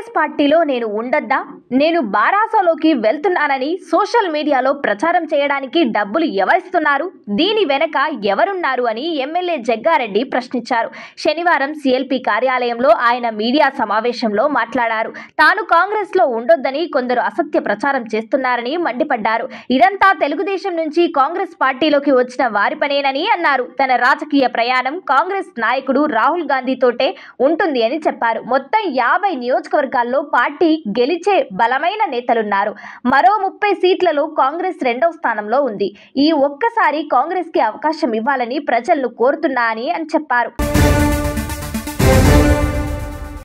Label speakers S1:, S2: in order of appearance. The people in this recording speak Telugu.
S1: కాంగ్రెస్ పార్టీలో నేను ఉండొద్దా నేను బారాసలోకి వెళ్తున్నానని సోషల్ మీడియాలో ప్రచారం చేయడానికి డబ్బులు ఎవరిస్తున్నారు దీని వెనక ఎవరున్నారు అని ఎమ్మెల్యే జగ్గారెడ్డి ప్రశ్నించారు శనివారం సిఎల్పి కార్యాలయంలో ఆయన మీడియా సమావేశంలో మాట్లాడారు తాను కాంగ్రెస్లో ఉండొద్దని కొందరు అసత్య ప్రచారం చేస్తున్నారని మండిపడ్డారు ఇదంతా తెలుగుదేశం నుంచి కాంగ్రెస్ పార్టీలోకి వచ్చిన వారి పనేనని అన్నారు తన రాజకీయ ప్రయాణం కాంగ్రెస్ నాయకుడు రాహుల్ గాంధీతోటే ఉంటుంది అని చెప్పారు మొత్తం యాభై నియోజకవర్గ వర్గాల్లో పార్టీ గెలిచే బలమైన నేతలున్నారు మరో ముప్పై సీట్లలో కాంగ్రెస్ రెండవ స్థానంలో ఉంది ఈ ఒక్కసారి కాంగ్రెస్ కి అవకాశం ఇవ్వాలని ప్రజలను కోరుతున్నా అని చెప్పారు